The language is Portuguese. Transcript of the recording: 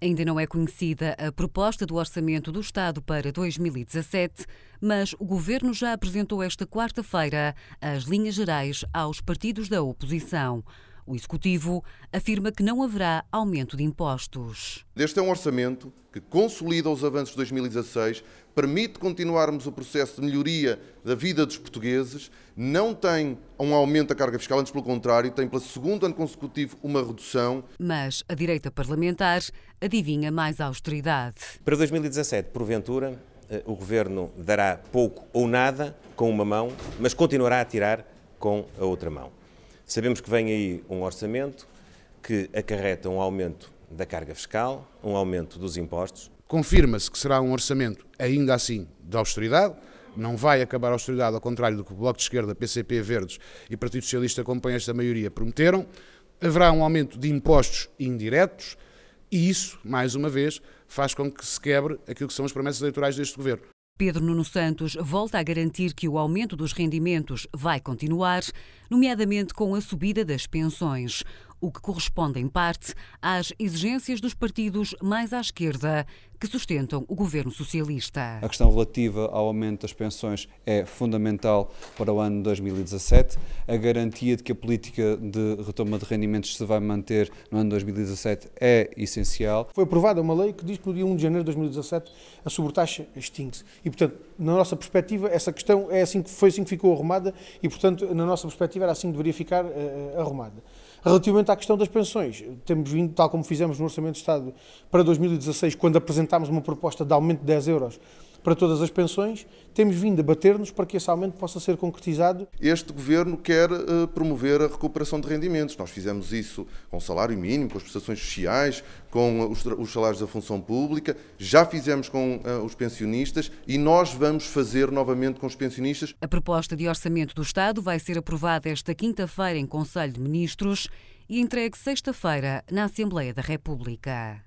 Ainda não é conhecida a proposta do Orçamento do Estado para 2017, mas o Governo já apresentou esta quarta-feira as linhas gerais aos partidos da oposição. O Executivo afirma que não haverá aumento de impostos. Este é um orçamento que consolida os avanços de 2016, permite continuarmos o processo de melhoria da vida dos portugueses, não tem um aumento da carga fiscal, antes pelo contrário, tem pelo segundo ano consecutivo uma redução. Mas a direita parlamentar adivinha mais austeridade. Para 2017, porventura, eh, o governo dará pouco ou nada com uma mão, mas continuará a tirar com a outra mão. Sabemos que vem aí um orçamento que acarreta um aumento da carga fiscal, um aumento dos impostos. Confirma-se que será um orçamento, ainda assim, de austeridade. Não vai acabar a austeridade, ao contrário do que o Bloco de Esquerda, PCP, Verdes e Partido Socialista, acompanha esta maioria, prometeram. Haverá um aumento de impostos indiretos e isso, mais uma vez, faz com que se quebre aquilo que são as promessas eleitorais deste governo. Pedro Nuno Santos volta a garantir que o aumento dos rendimentos vai continuar, nomeadamente com a subida das pensões, o que corresponde em parte às exigências dos partidos mais à esquerda, que sustentam o governo socialista. A questão relativa ao aumento das pensões é fundamental para o ano 2017. A garantia de que a política de retoma de rendimentos se vai manter no ano 2017 é essencial. Foi aprovada uma lei que diz que no dia 1 de janeiro de 2017 a sobretaxa extingue-se. E, portanto, na nossa perspectiva, essa questão é assim que foi assim que ficou arrumada e, portanto, na nossa perspectiva era assim que deveria ficar uh, arrumada. Relativamente à questão das pensões, temos vindo, tal como fizemos no Orçamento de Estado para 2016, quando apresentamos apresentámos uma proposta de aumento de 10 euros para todas as pensões, temos vindo a bater-nos para que esse aumento possa ser concretizado. Este governo quer uh, promover a recuperação de rendimentos. Nós fizemos isso com o salário mínimo, com as prestações sociais, com os, os salários da função pública, já fizemos com uh, os pensionistas e nós vamos fazer novamente com os pensionistas. A proposta de orçamento do Estado vai ser aprovada esta quinta-feira em Conselho de Ministros e entregue sexta-feira na Assembleia da República.